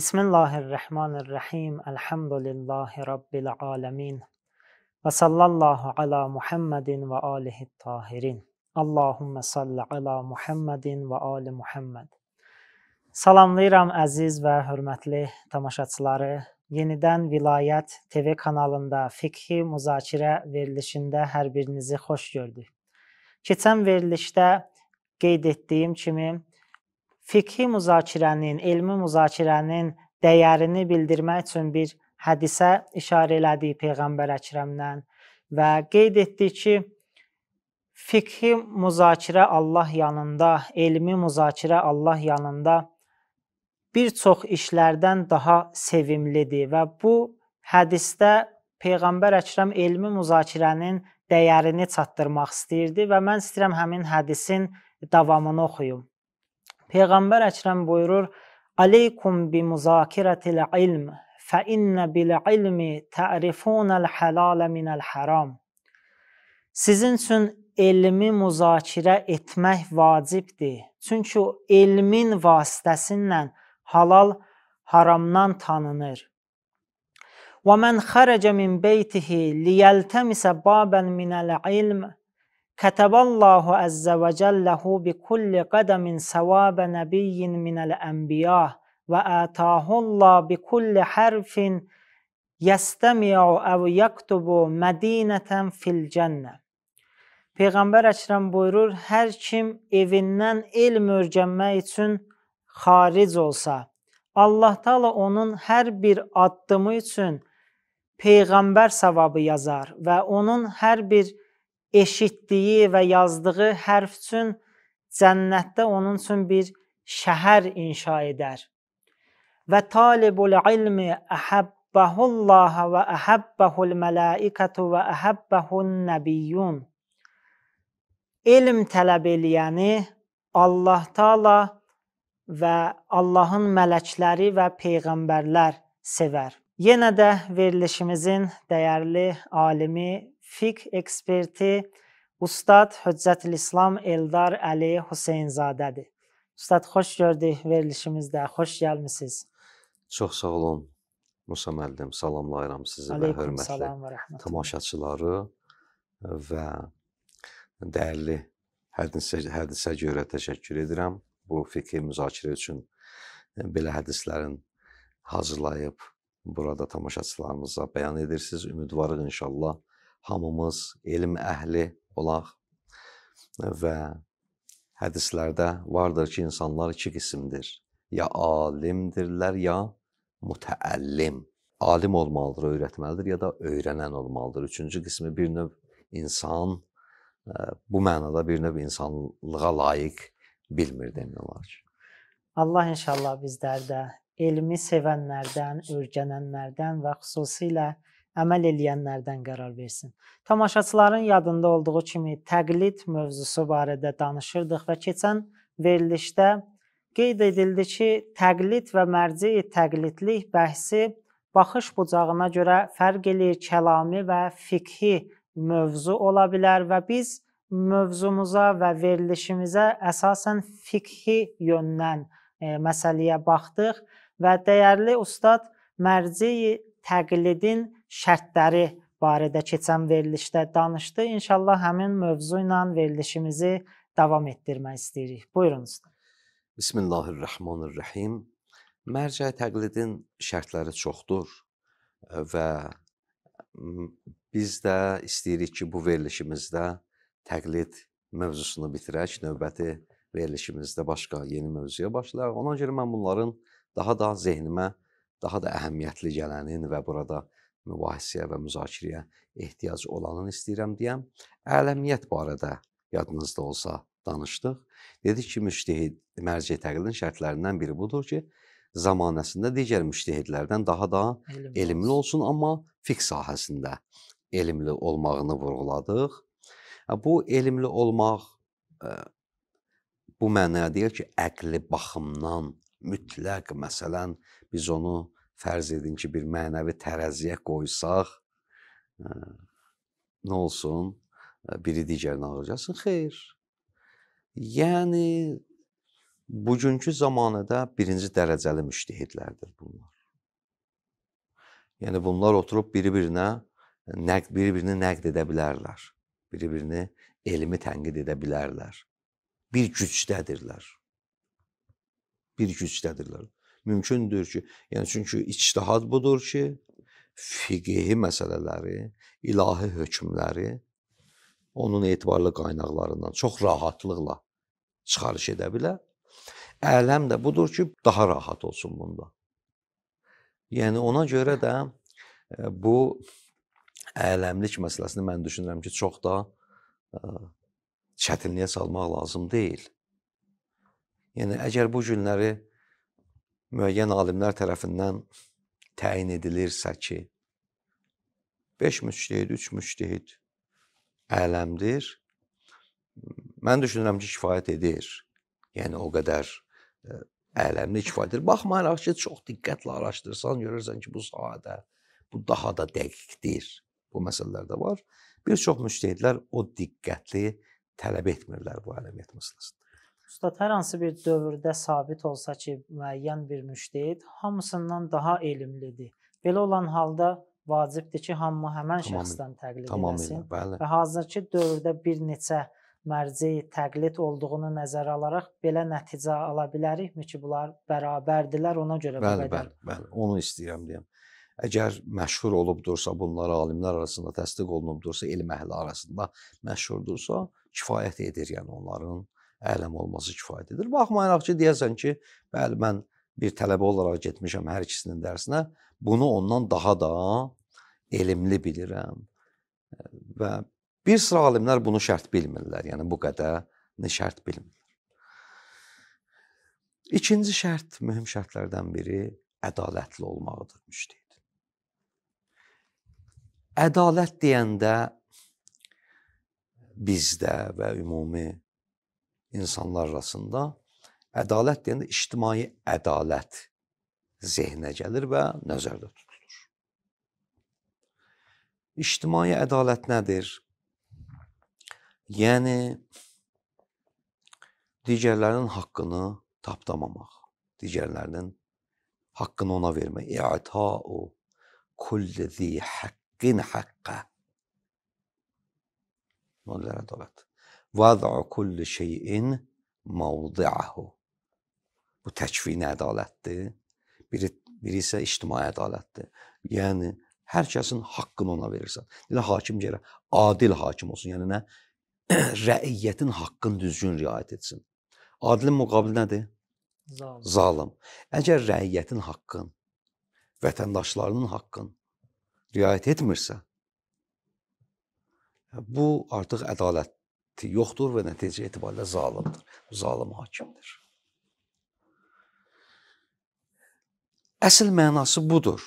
Bismillahirrahmanirrahim. Elhamdülillahi Rabbil alemin. Ve sallallahu ala Muhammedin ve alihi tahirin. Allahümme salli ala Muhammedin ve ali Muhammed. Salamlayıram əziz və hörmətli tamaşaçıları. Yenidən Vilayət TV kanalında fikhi müzakirə verilişində hər birinizi xoş gördük. Keçən verilişdə qeyd etdiyim kimi Fiqhi müzakirənin, elmi müzakirənin dəyərini bildirmək üçün bir hədisə işarə elədi Peyğəmbər Əkrəmdən və qeyd etdi ki, fiqhi müzakirə Allah yanında, elmi müzakirə Allah yanında bir çox işlərdən daha sevimlidir və bu hədisdə Peyğəmbər Əkrəm elmi müzakirənin dəyərini çatdırmaq istəyirdi və mən istəyirəm həmin hədisin davamını oxuyum. Peyğəmbər Əkrəm buyurur: "Aleykum bi muzakiratil ilm, fa inna bil ilmi ta'rifunal halala minal haram." Sizin üçün elmi müzakirə etmək vacibdir. Çünki o elmin vasitəsilə halal haramdan tanınır. وَمَنْ خَرَجَ مِنْ بَيْتِهِ لِيَلْتَمِسَ بَابًا مِنَ الْعِلْمِ Kətəballahu əzzə və cəlləhu bi kulli qədəmin səvabə nəbiyyin minəl ənbiya və ətahullah bi kulli hərfin yəstəmi'u əv yəktubu mədinətən fil cənnə. Peyğəmbər əkrəm buyurur, hər kim evindən elm öyrənmək üçün xaric olsa, Allah Taala onun hər bir addımı üçün peyğəmbər savabı yazar və onun hər bir eşitdiyi və yazdığı hərf üçün cənnətdə onun üçün bir şəhər inşa edər. Və talibul ilmi əhəbbəhullah və əhəbbəhul mələikətü və əhəbbəhun nəbiyyun. Elm tələb eləyəni Allah Taala və Allahın mələkləri və peyğəmbərlər sevər. Yenə də verilişimizin dəyərli alimi fiqh eksperti Ustad Hüccətül İslam Eldar Əli Hüseynzadədir. Ustad, xoş gördük verilişimizdə, xoş gəlmisiniz. Çox sağ olun, Musa müəllim. Salamlayıram sizi Aleyküm və hörmətli tamaşaçıları və dəyərli hədisə, hədisə görə təşəkkür edirəm. Bu fikri müzakirə üçün e, belə hədislərin hazırlayıb burada tamaşaçılarımıza bəyan edirsiniz. Ümidvarıq inşallah hamımız elm əhli olaq və hədislərdə vardır ki, insanlar iki qismdir. Ya alimdirlər, ya mütəəllim. Alim olmalıdır, öyrətməlidir ya da öyrənən olmalıdır. Üçüncü qismi bir növ insan, e, bu mənada bir növ insanlığa layiq bilmir demək olar ki. Allah inşallah bizlərdə elmi sevənlərdən, öyrənənlərdən və xüsusilə əməl eləyənlərdən qərar versin. Tamaşaçıların yadında olduğu kimi təqlid mövzusu barədə danışırdıq və keçən verilişdə qeyd edildi ki, təqlid və mərci təqlidlik bəhsi baxış bucağına görə fərq eləyir, kəlami və fiqhi mövzu ola bilər və biz mövzumuza və verilişimizə əsasən fiqhi yöndən e, məsələyə baxdıq və dəyərli ustad mərci təqlidin şərtləri barədə keçən verilişdə danışdı. İnşallah həmin mövzu ilə verilişimizi davam etdirmək istəyirik. Buyurunuz. Bismillahir-Rahmanir-Rahim. Mərcə təqlidin şərtləri çoxdur və biz də istəyirik ki, bu verilişimizdə təqlid mövzusunu bitirək, növbəti verilişimizdə başqa yeni mövzuya başlayaq. Ona görə mən bunların daha da zehnimə daha da əhəmiyyətli gələnin və burada mübahisəyə və müzakirəyə ehtiyac olanın istəyirəm deyəm. Ələmiyyət barədə yadınızda olsa danışdıq. Dedik ki, müştehid mərci təqlidin şərtlərindən biri budur ki, zamanəsində digər müştehidlərdən daha da elmli, elmli olsun, amma fiqh sahəsində elmli olmağını vurğuladıq. Hə, bu elmli olmaq bu məna deyil ki, əqli baxımdan mütləq məsələn biz onu fərz edin ki, bir mənəvi tərəziyə qoysaq, ə, e, nə olsun? E, biri digərini ağırcasın. Xeyr. Yəni bugünkü zamanədə birinci dərəcəli müştehidlərdir bunlar. Yəni bunlar oturub bir-birinə nəqd bir-birini nəqd edə bilərlər. Bir-birini elmi tənqid edə bilərlər. Bir gücdədirlər bir gücdədirlər. Mümkündür ki, yəni çünki ictihad budur ki, fiqhi məsələləri, ilahi hökmləri onun etibarlı qaynaqlarından çox rahatlıqla çıxarış edə bilər. Ələm də budur ki, daha rahat olsun bunda. Yəni ona görə də e, bu ələmlik məsələsini mən düşünürəm ki, çox da e, çətinliyə salmaq lazım deyil. Yəni əgər bu günləri müəyyən alimlər tərəfindən təyin edilirsə ki, 5 müçtehid, 3 müçtehid ələmdir. Mən düşünürəm ki, kifayət edir. Yəni o qədər ələmli e, kifayət edir. Baxmayaraq ki, çox diqqətlə araşdırsan, görürsən ki, bu sahədə bu daha da dəqiqdir. Bu məsələlər də var. Bir çox müçtehidlər o diqqətli tələb etmirlər bu ələmiyyət məsələsini. Ustad, hər hansı bir dövrdə sabit olsa ki, müəyyən bir müştehid hamısından daha elmlidir. Belə olan halda vacibdir ki, hamı həmən tamamilə, şəxsdən təqlid tamamilə, eləsin. Bəli. Və hazırki dövrdə bir neçə mərci təqlid olduğunu nəzərə alaraq belə nəticə ala bilərikmi ki, bunlar bərabərdilər, ona görə bəli, bu qədər. Bəli, bəli, onu istəyirəm deyəm. Əgər məşhur olubdursa, bunlar alimlər arasında təsdiq olunubdursa, elm əhli arasında məşhurdursa, kifayət edir yəni onların ələm olması kifayət edir. Baxmayaraq ki, deyəsən ki, bəli mən bir tələbə olaraq getmişəm hər ikisinin dərsinə, bunu ondan daha da elmli bilirəm. Və bir sıra alimlər bunu şərt bilmirlər. Yəni bu qədərini şərt bilmirlər. İkinci şərt, mühüm şərtlərdən biri ədalətli olmaqdır müştehid. Ədalət deyəndə bizdə və ümumi insanlar arasında ədalət deyəndə ictimai ədalət zehnə gəlir və nəzərdə tutulur. İctimai ədalət nədir? Yəni digərlərinin haqqını tapdamamaq, digərlərinin haqqını ona vermək, i'ta'u kulli zi haqqin haqqa. Nələr ədalət? Vəz'u kulli şeyin mavdi'ahu. Bu təkvini ədalətdir. Biri, biri isə ictimai ədalətdir. Yəni hər kəsin haqqını ona verirsən. Elə hakim gələ adil hakim olsun. Yəni nə? Rəiyyətin haqqını düzgün riayət etsin. Adilin müqabili nədir? Zalim. Zalim. Əgər rəiyyətin haqqın, vətəndaşlarının haqqın riayət etmirsə, bu artıq ədalət yoxdur və nəticə etibarilə zalımdır. Zalım hakimdir. Əsl mənası budur.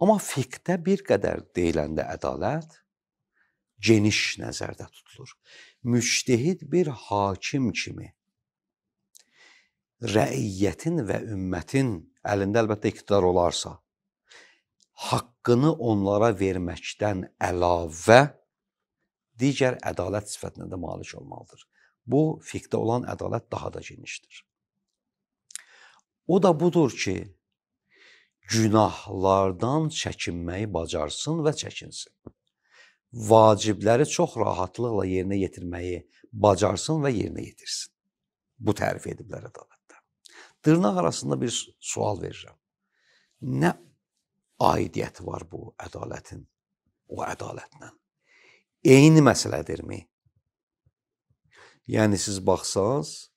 Amma fiqdə bir qədər deyiləndə ədalət geniş nəzərdə tutulur. Müctehid bir hakim kimi rəiyyətin və ümmətin əlində əlbəttə iqtidar olarsa, haqqını onlara verməkdən əlavə digər ədalət sifətinə də malik olmalıdır. Bu fiqdə olan ədalət daha da genişdir. O da budur ki, günahlardan çəkinməyi bacarsın və çəkinsin. Vacibləri çox rahatlıqla yerinə yetirməyi bacarsın və yerinə yetirsin. Bu tərif ediblər ədalətdə. Dırnaq arasında bir sual verirəm. Nə aidiyyəti var bu ədalətin o ədalətlə? eyni məsələdirmi? Yəni siz baxsaz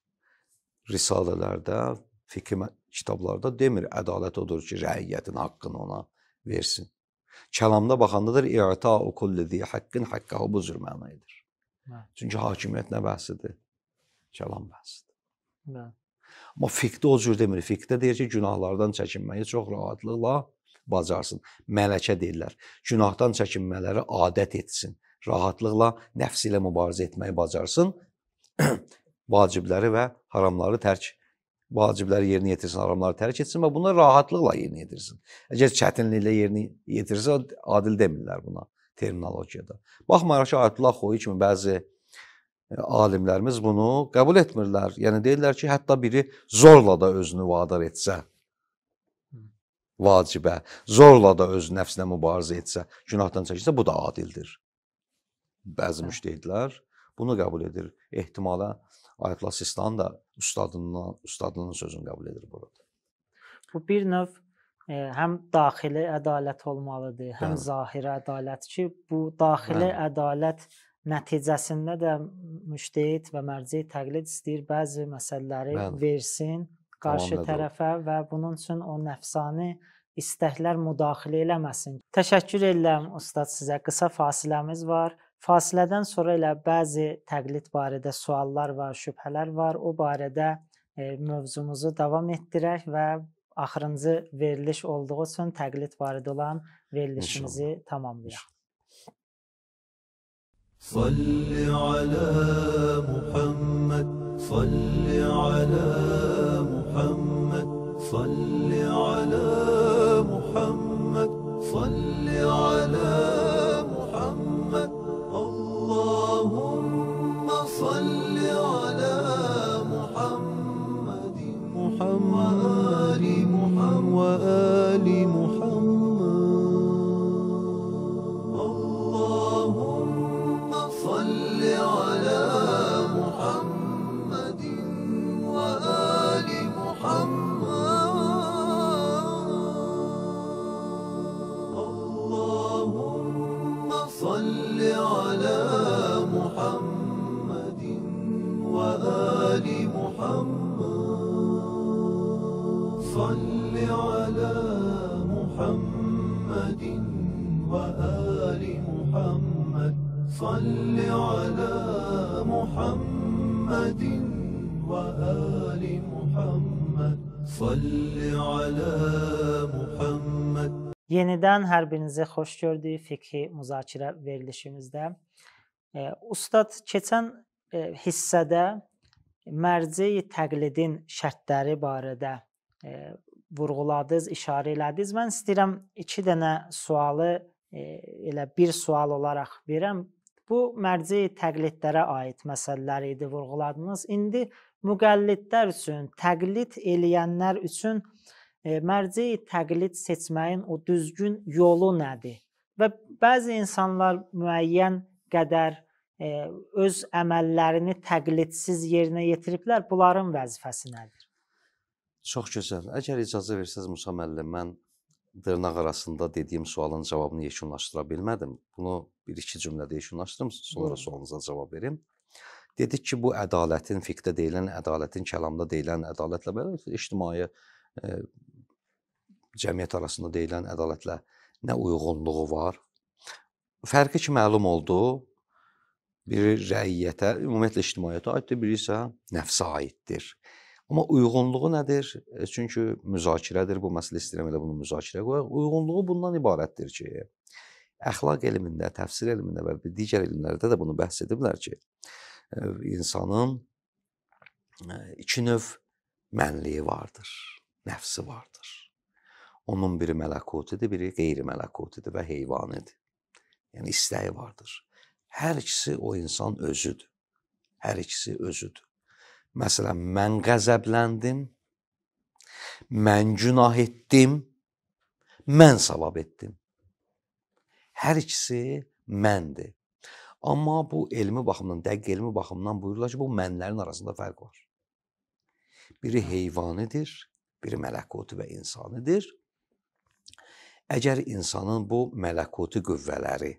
risalələrdə, fikri kitablarda demir ədalət odur ki, rəiyyətin haqqını ona versin. Kəlamda baxandadır i'ta kulli haqqın haqqahu bu cür mənadır. Hə. Çünki hakimiyyət nə bəhsidir? Kəlam bəhsidir. Nə? Hə. Amma fiqdə o cür demir. Fiqdə deyir ki, günahlardan çəkinməyi çox rahatlıqla bacarsın. Mələkə deyirlər. Günahdan çəkinmələri adət etsin rahatlıqla nəfs ilə mübarizə etməyi bacarsın. vacibləri və haramları tərk vacibləri yerinə yetirsin, haramları tərk etsin və bunu rahatlıqla yerinə yetirsin. Əgər çətinliklə yerinə yetirsə, adil demirlər buna terminologiyada. Baxmayaraq ki, Ayətullah Xoyi kimi bəzi e, alimlərimiz bunu qəbul etmirlər. Yəni deyirlər ki, hətta biri zorla da özünü vadar etsə vacibə, zorla da öz nəfsinə mübarizə etsə, günahdan çəkinsə bu da adildir bəzi müştəhidlər bunu qəbul edir. Ehtimala Ayətullah Sistan da ustadından, ustadının sözünü qəbul edir burada. Bu bir növ e, həm daxili ədalət olmalıdır, həm Bəli. zahiri ədalət ki, bu daxili Bəli. ədalət nəticəsində də müştehid və mərci təqlid istəyir bəzi məsələləri Bəli. versin qarşı Tamam, tərəfə və bunun üçün o nəfsani istəklər müdaxilə eləməsin. Təşəkkür edirəm ustad sizə. Qısa fasiləmiz var. Fasilədən sonra elə bəzi təqlid barədə suallar və şübhələr var. O barədə e, mövzumuzu davam etdirək və axırıncı veriliş olduğu üçün təqlid barədə olan verilişimizi İnşallah. tamamlayaq. صل على محمد صل على محمد صل على صل على محمد وآل محمد صل على محمد Yenidən hər birinizi xoş gördük fiqhi müzakirə verilişimizdə. Ustad keçən e, hissədə mərci təqlidin şərtləri barədə e, vurğuladınız, işarə elədiniz. Mən istəyirəm 2 dənə sualı e, elə bir sual olaraq verəm. Bu mərci təqlidlərə aid məsələlər idi vurğuladınız. İndi müqəllidlər üçün, təqlid eləyənlər üçün e, mərci təqlid seçməyin o düzgün yolu nədir? Və bəzi insanlar müəyyən qədər e, öz əməllərini təqlidsiz yerinə yetiriblər. Bunların vəzifəsi nədir? Çox gözəl. Əgər icazə versəz Musa müəllim, mən dırnaq arasında dediyim sualın cavabını yekunlaşdıra bilmədim. Bunu bir-iki cümlədə yekunlaşdırım, sonra sualınıza cavab verim. Dedik ki, bu ədalətin fiqdə deyilən, ədalətin kəlamda deyilən ədalətlə belə yəni ictimai e, cəmiyyət arasında deyilən ədalətlə nə uyğunluğu var? Fərqi ki, məlum oldu. Biri rəiyyətə, ümumiyyətlə ictimaiyyətə aiddir, biri isə nəfsə aiddir. Amma uyğunluğu nədir? E, çünki müzakirədir bu məsələ istəyirəm elə bunu müzakirə qoyaq. Uyğunluğu bundan ibarətdir ki, əxlaq elmində, təfsir elmində və digər elmlərdə də bunu bəhs ediblər ki, e, insanın e, iki növ mənliyi vardır, nəfsi vardır. Onun biri məlakutidir, biri qeyri-məlakutidir və heyvanidir. Yəni istəyi vardır. Hər ikisi o insan özüdür. Hər ikisi özüdür. Məsələn, mən qəzəbləndim, mən günah etdim, mən savab etdim. Hər ikisi məndir. Amma bu elmi baxımdan, dəqiq elmi baxımdan buyururlar ki, bu mənlərin arasında fərq var. Biri heyvanidir, biri mələkutu və insanidir. Əgər insanın bu mələkutu qüvvələri,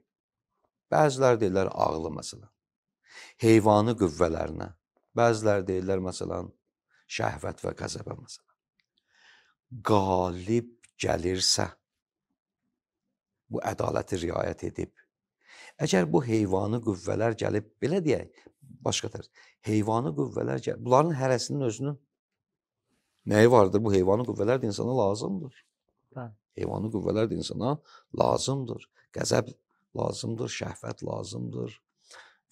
bəziləri deyirlər ağlı məsələn, heyvani qüvvələrinə Bəzilər deyirlər məsələn, şəhvət və qəzəbə məsələn. Qalib gəlirsə bu ədaləti riayət edib. Əgər bu heyvani qüvvələr gəlib, belə deyək, başqa tərz, heyvani qüvvələr gəlib, bunların hərəsinin özünün nəyi vardır? Bu heyvani qüvvələr də insana lazımdır. Bəli. Heyvani qüvvələr də insana lazımdır. Qəzəb lazımdır, şəhvət lazımdır,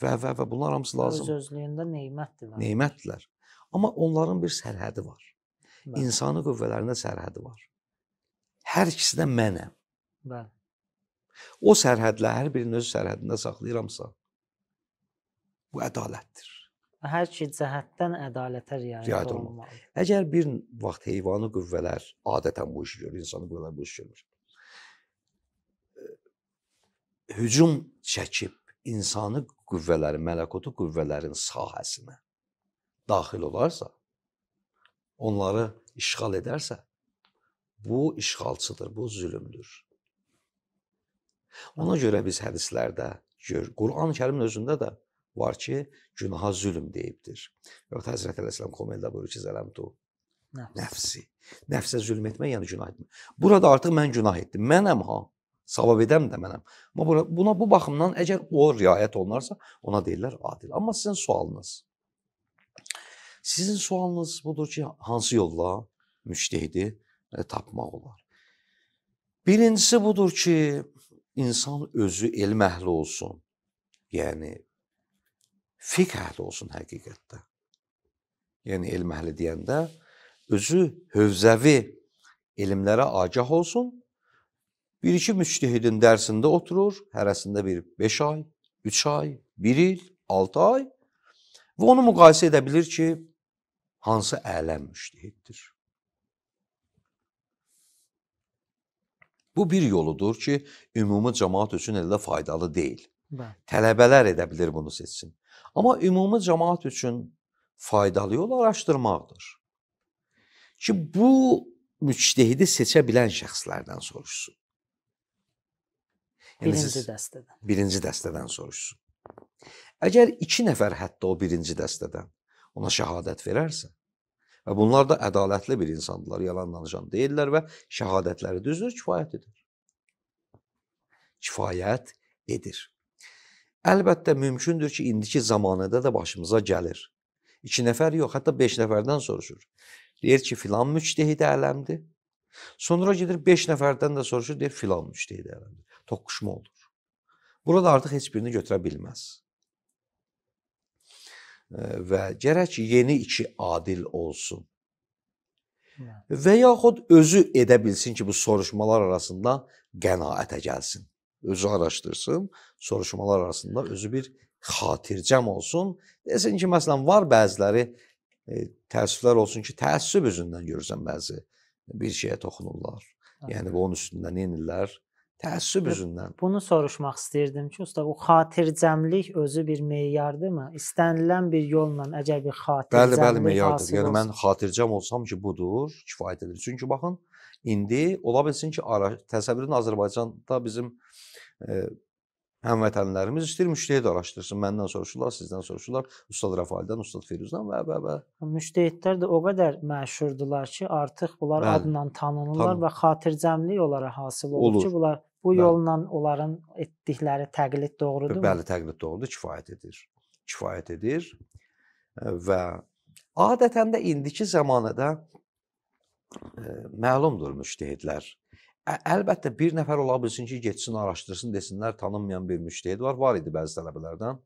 və və və bunlar hamısı lazım. Öz özlüyündə nemətdir. Nemətdirlər. Amma onların bir sərhədi var. Bəli. İnsani qüvvələrində sərhədi var. Hər ikisi də mənəm. Bəli. O sərhədlər hər birinin öz sərhədində saxlayıramsa bu ədalətdir. Və hər iki cəhətdən ədalətə riayət olunmalı. Əgər bir vaxt heyvani qüvvələr adətən bu işi görür, insani qüvvələr bu işi görmür. E, hücum çəkib insani qüvvələrin, mələkutu qüvvələrin sahəsinə daxil olarsa, onları işğal edərsə, bu işğalçıdır, bu zülmdür. Ona görə biz hədislərdə gör, Qurani-Kərimin özündə də var ki, günaha zülm deyibdir. Yox Həzrət Əleyhissəlam Xomeyndə buyurur ki, zələmtu nəfsi. Nəfsə zülm etmək, yəni günah etmək. Burada artıq mən günah etdim. Mənəm ha savab edəm də mənəm. Amma buna, buna bu baxımdan əgər o riayət olunarsa, ona deyirlər adil. Amma sizin sualınız. Sizin sualınız budur ki, hansı yolla müştehidi e, tapmaq olar? Birincisi budur ki, insan özü elm əhli olsun. Yəni fiqh əhli olsun həqiqətdə. Yəni elm əhli deyəndə özü hövzəvi elmlərə agah olsun Bir-iki müçtihidin dərsində oturur, hərəsində bir 5 ay, 3 ay, 1 il, 6 ay və onu müqayisə edə bilir ki, hansı ələm müçtihiddir. Bu bir yoludur ki, ümumi cəmaət üçün elə faydalı deyil. Bəli. Tələbələr edə bilər bunu seçsin. Amma ümumi cəmaət üçün faydalı yol araşdırmaqdır. Ki bu müctehidi seçə bilən şəxslərdən soruşsun. Yəni birinci siz, dəstədən. Birinci dəstədən soruşsun. Əgər 2 nəfər hətta o birinci dəstədən ona şahadət verərsə və bunlar da ədalətli bir insandılar, yalan danışan deyillər və şahadətləri düzdür, kifayət edir. Kifayət edir. Əlbəttə mümkündür ki, indiki zamanədə də başımıza gəlir. 2 nəfər yox, hətta 5 nəfərdən soruşur. Deyir ki, filan müctehid ələmdir. Sonra gedir 5 nəfərdən də soruşur, deyir filan müctehid ələmdir toqquşma olur. Burada artıq heç birini götürə bilməz. Və gərək yeni iki adil olsun. Və yaxud özü edə bilsin ki, bu soruşmalar arasında qənaətə gəlsin. Özü araşdırsın, soruşmalar arasında özü bir xatircəm olsun. Desin ki, məsələn, var bəziləri e, təəssüflər olsun ki, təəssüb üzündən görürsən bəzi bir şeyə toxunurlar. Yəni bu onun üstündən yenirlər Təəssüb üzündən. Bunu soruşmaq istəyirdim ki, usta, bu xatircəmlik özü bir meyardırmı? İstənilən bir yolla əgər bir xatircəmlik Bəli, bəli, meyardır. Yəni mən xatircəm olsam ki, budur, kifayət edir. Çünki baxın, indi ola bilsin ki, təsəvvür edin Azərbaycanda bizim e, həmvətənlərimiz istəyir müştəhid araşdırsın. Məndən soruşurlar, sizdən soruşurlar, ustad Rəfaildən, ustad Firuzdan və və və. Müştəhidlər də o qədər məşhurdular ki, artıq bunlar Bəli. adla tanınırlar Tanın. və xatircəmlik olaraq hasil olur, olur ki, bunlar Bu bəli. yolla onların etdikləri təqlid doğrudur? Bəli, təqlid doğrudur, kifayət edir. Kifayət edir. E, və adətən də indiki zamanada e, məlumdur müştehidlər. Əlbəttə bir nəfər ola bilsin ki, getsin araşdırsın desinlər, tanınmayan bir müştehid var. Var idi bəzi tələbələrdən.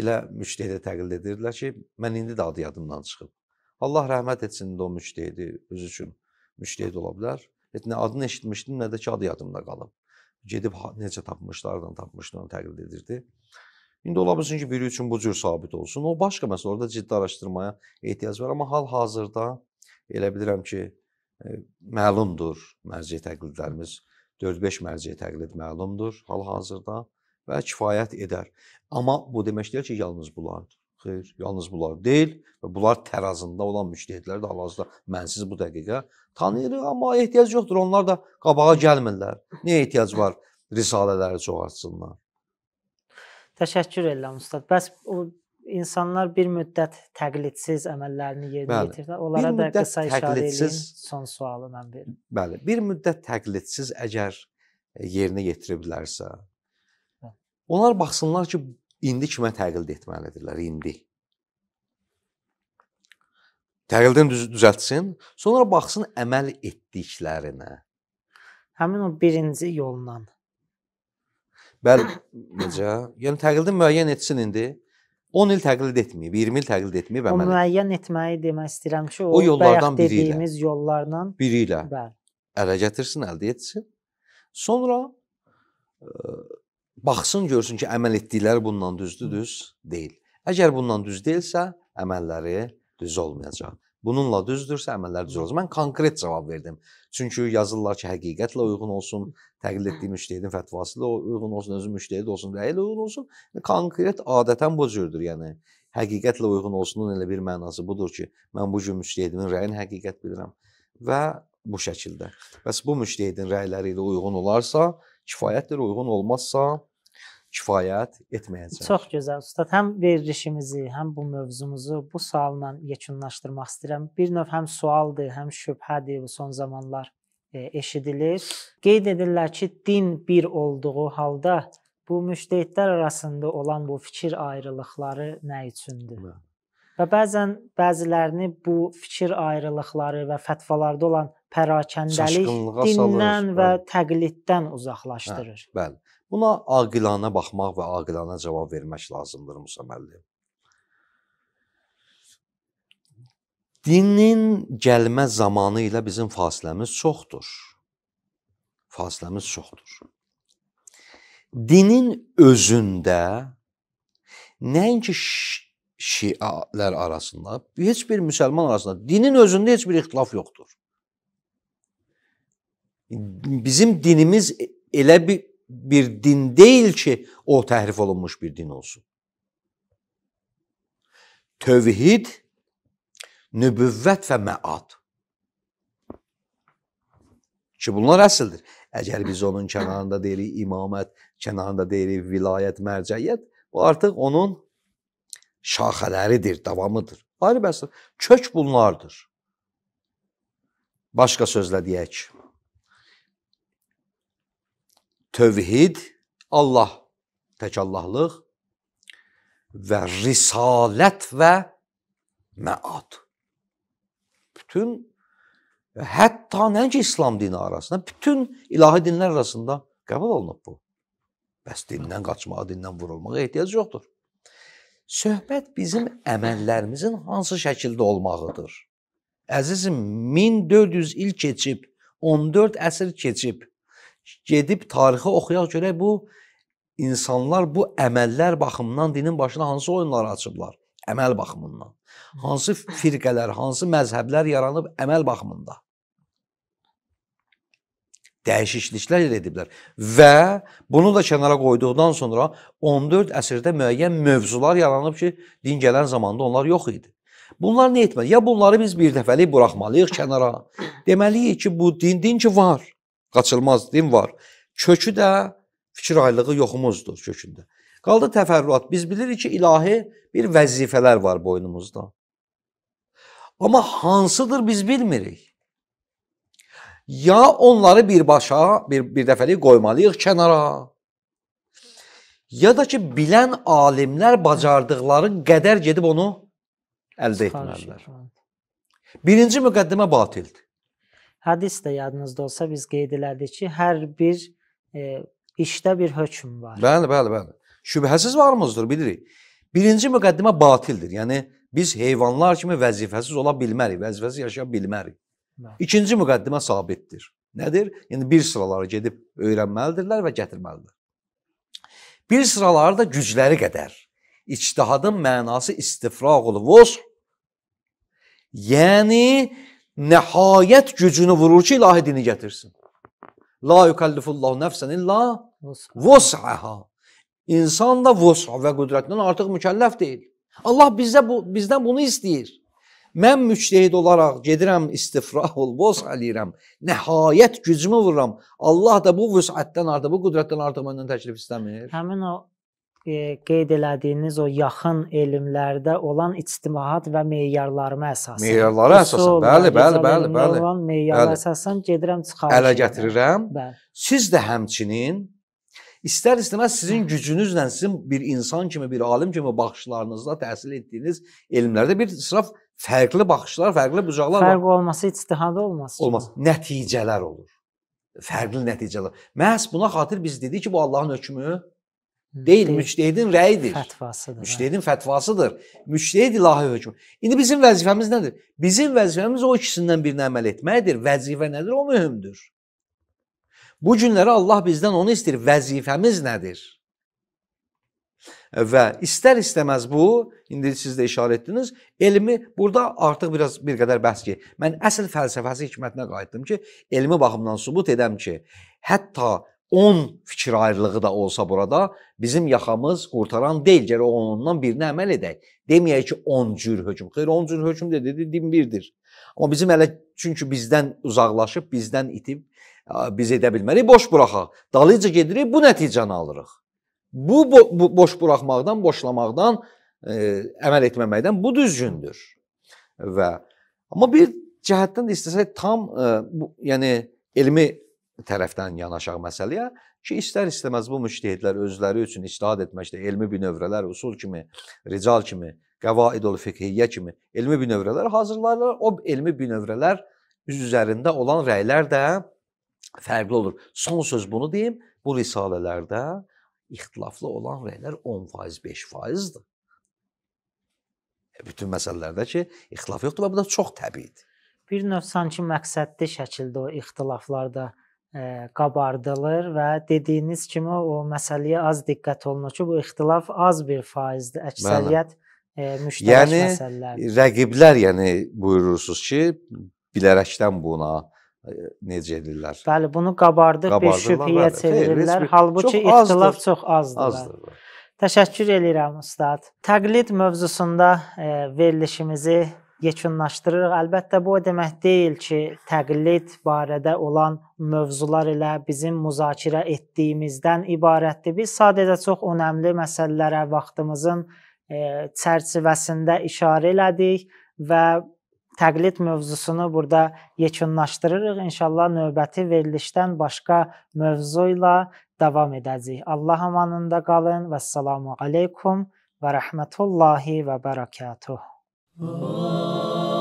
Elə müştehidə təqlid edirdilər ki, mən indi də adı yadımdan çıxıb. Allah rəhmət etsin indi o müştehidi özü üçün müştehid ola bilər. Heç nə adını eşitmişdim, nə də ki adı yadımda qalıb gedib necə tapmışlardan tapmışlardan təqlid edirdi. İndi ola bilsin ki, biri üçün bu cür sabit olsun. O başqa məsələ, orada ciddi araşdırmaya ehtiyac var, amma hal-hazırda elə bilirəm ki, e, məlumdur mərci təqlidlərimiz. 4-5 mərci təqlid məlumdur hal-hazırda və kifayət edər. Amma bu demək deyil ki, yalnız bunlardır. Xeyr, yalnız bunlar deyil və bunlar tərazında olan müştəhidlər də hal-hazırda mənsiz bu dəqiqə tanıyırıq, amma ehtiyac yoxdur. Onlar da qabağa gəlmirlər. Niyə ehtiyac var risalələri çoxartsınlar? Təşəkkür edirəm ustad. Bəs o insanlar bir müddət təqlidsiz əməllərini yerinə yetirirlər. Onlara da qısa işarə edin. Son sualı mən verim. Bəli, bir müddət təqlidsiz əgər e, yerinə yetiriblərsə, onlar baxsınlar ki, indi kimə təqlid etməlidirlər indi? Təqlidini düz düzəltsin, sonra baxsın əməl etdiklərinə. Həmin o birinci yoldan. Bəli, necə? Yəni təqlidi müəyyən etsin indi. 10 il təqlid etməyib, 20 il təqlid etməyib əməl. O müəyyən etməyi demək istəyirəm ki, o, o yollardan biri ilə, dediyimiz yollarla biri ilə. Bəli. Ələ gətirsin, əldə etsin. Sonra ə, baxsın görsün ki, əməl etdikləri bundan düzdür, düz deyil. Əgər bundan düz deyilsə, əməlləri düz olmayacaq. Bununla düzdürsə, əməllər düz olacaq. Mən konkret cavab verdim. Çünki yazırlar ki, həqiqətlə uyğun olsun, təqlid etdiyi müştəhidin fətvası ilə uyğun olsun, özü müştəhid olsun, rəyi ilə uyğun olsun. Konkret adətən bu cürdür, yəni həqiqətlə uyğun olsunun elə bir mənası budur ki, mən bu gün müştəhidimin rəyini həqiqət bilirəm və bu şəkildə. Bəs bu müştəhidin rəyləri ilə uyğun olarsa, kifayətdir, uyğun olmazsa kifayət etməyəcək. Çox gözəl ustad. Həm verilişimizi, həm bu mövzumuzu bu sualla yekunlaşdırmaq istəyirəm. Bir növ həm sualdır, həm şübhədir bu son zamanlar e, eşidilir. Qeyd edirlər ki, din bir olduğu halda bu müştəhidlər arasında olan bu fikir ayrılıqları nə üçündür? Hı. Və bəzən bəzilərini bu fikir ayrılıqları və fətvalarda olan pərakəndəlik dindən salır, və bəli. təqliddən uzaqlaşdırır. Hə, bəli. Buna aqilanə baxmaq və aqilanə cavab vermək lazımdır Musa müəllim. Dinin gəlmə zamanı ilə bizim fasiləmiz çoxdur. Fasiləmiz çoxdur. Dinin özündə nəinki şialər arasında, heç bir müsəlman arasında dinin özündə heç bir ixtilaf yoxdur. Bizim dinimiz e-, elə bir bir din deyil ki, o təhrif olunmuş bir din olsun. Tövhid, nübüvvət və məad. Ki bunlar əsildir. Əgər biz onun kənarında deyirik imamət, kənarında deyirik vilayət, mərcəyiyyət, bu artıq onun şaxələridir, davamıdır. Ayrı bəsdir. Kök bunlardır. Başqa sözlə deyək ki, tövhid, Allah, təkallahlıq və risalət və məad. Bütün və hətta nəinki İslam dini arasında, bütün ilahi dinlər arasında qəbul olunub bu. Bəs dindən qaçmağa, dindən vurulmağa ehtiyac yoxdur. Söhbət bizim əməllərimizin hansı şəkildə olmağıdır. Əzizim, 1400 il keçib, 14 əsr keçib gedib tarixi oxuyaq görək bu insanlar bu əməllər baxımından dinin başına hansı oyunlar açıblar? Əməl baxımından. Hansı firqələr, hansı məzhəblər yaranıb əməl baxımından? dəyişikliklər ediblər və bunu da kənara qoyduqdan sonra 14 əsrdə müəyyən mövzular yaranıb ki, din gələn zamanda onlar yox idi. Bunlar nə etməli? Ya bunları biz bir dəfəlik buraxmalıyıq kənara. Deməliyik ki, bu din din ki var qaçılmaz din var. Kökü də fikir aylığı yoxumuzdur kökündə. Qaldı təfərrüat. Biz bilirik ki, ilahi bir vəzifələr var boynumuzda. Amma hansıdır biz bilmirik. Ya onları birbaşa, bir, bir dəfəlik qoymalıyıq kənara, ya da ki, bilən alimlər bacardıqları qədər gedib onu əldə etməlidirlər. Birinci müqəddimə batildir. Hədis də yadınızda olsa biz qeyd elədik ki, hər bir e, işdə bir hökm var. Bəli, bəli, bəli. Şübhəsiz varımızdır, bilirik. Birinci müqəddimə batildir. Yəni biz heyvanlar kimi vəzifəsiz ola bilmərik, vəzifəsiz yaşaya bilmərik. Bəli. İkinci müqəddimə sabitdir. Nədir? Yəni bir sıraları gedib öyrənməlidirlər və gətirməlidirlər. Bir sıraları da gücləri qədər. İctihadın mənası istifraqul vus. Yəni nəhayət gücünü vurur ki, ilahi dini gətirsin. La yukallifullahu nəfsən illa vus'aha. İnsan da vus və qüdrətindən artıq mükəlləf deyil. Allah bizə bu bizdən bunu istəyir. Mən müctehid olaraq gedirəm istifra ol, vus eləyirəm. Nəhayət gücümü vururam. Allah da bu vüsətdən artıq, bu qüdrətdən artıq məndən təklif istəmir. Həmin o e, qeyd elədiyiniz o yaxın elmlərdə olan ictimahat və meyarlarıma əsasən. Meyarlara əsasən. Bəli, bəli, bəli, bəli. Olan meyarlara əsasən gedirəm çıxarıram. Ələ gətirirəm. Bəli. Siz də həmçinin İstər istəməz sizin gücünüzlə, sizin bir insan kimi, bir alim kimi baxışlarınızla təhsil etdiyiniz elmlərdə bir sırf fərqli baxışlar, fərqli bucaqlar Fərq var. Fərq olması ictihadı olmaz. Olmaz. Nəticələr olur. Fərqli nəticələr. Məhz buna xatir biz dedik ki, bu Allahın hökmü Deyil, müçtehidin rəyidir. Fətvasıdır. Müçtehidin hə? fətvasıdır. Müçtehid ilahi hökm. İndi bizim vəzifəmiz nədir? Bizim vəzifəmiz o ikisindən birinə əməl etməkdir. Vəzifə nədir? O mühümdür. Bu günləri Allah bizdən onu istəyir. Vəzifəmiz nədir? Və istər istəməz bu, indi siz də işarə etdiniz, elmi burada artıq biraz bir qədər bəhs ki, mən əsl fəlsəfəsi hikmətinə qayıtdım ki, elmi baxımdan sübut edəm ki, hətta 10 fikir ayrılığı da olsa burada bizim yaxamız qurtaran deyil. Gərək onundan birinə əməl edək. Deməyək ki 10 cür hökm. Xeyr 10 cür hökm də dedi din birdir. Amma bizim hələ çünki bizdən uzaqlaşıb, bizdən itib biz edə bilmərik, boş buraxaq. Dalıca gedirik, bu nəticəni alırıq. Bu, bo bu boş buraxmaqdan, boşlamaqdan, ə, e, əməl etməməkdən bu düzgündür. Və amma bir cəhətdən də istəsək tam ə, e, bu, yəni elmi tərəfdən yanaşaq məsələyə ki, istər-istəməz bu müştəhidlər özləri üçün ictihad etməkdə elmi binövrələr, usul kimi, rical kimi, qəvaidul fiqhiyyə kimi elmi binövrələr hazırlarlar. O elmi binövrələr üzərində olan rəylər də fərqli olur. Son söz bunu deyim, bu risalələrdə ixtilaflı olan rəylər 10%, 5%-dir. E, bütün məsələlərdə ki, ixtilaf yoxdur və bu da çox təbiidir. Bir növ sanki məqsədli şəkildə o ixtilaflarda qabardılır və dediyiniz kimi o məsələyə az diqqət olunur ki, bu ixtilaf az bir faizdir. Əksəriyyət müştərək yəni, məsələlərdir. Yəni rəqiblər, yəni buyurursunuz ki, bilərəkdən buna necə edirlər? Bəli, bunu qabardıq bir şübhəyə çevirirlər. Xeyr, Halbuki çox ixtilaf azdır, çox azdır. azdır. Təşəkkür edirəm ustad. Təqlid mövzusunda verilişimizi yekunlaşdırırıq. Əlbəttə bu o demək deyil ki, təqlid barədə olan mövzular ilə bizim müzakirə etdiyimizdən ibarətdir. Biz sadəcə çox önəmli məsələlərə vaxtımızın e, çərçivəsində işarə elədik və təqlid mövzusunu burada yekunlaşdırırıq. İnşallah növbəti verilişdən başqa mövzu ilə davam edəcəyik. Allah amanında qalın və salamu aleykum və rəhmətullahi və bərəkatuh. Oh.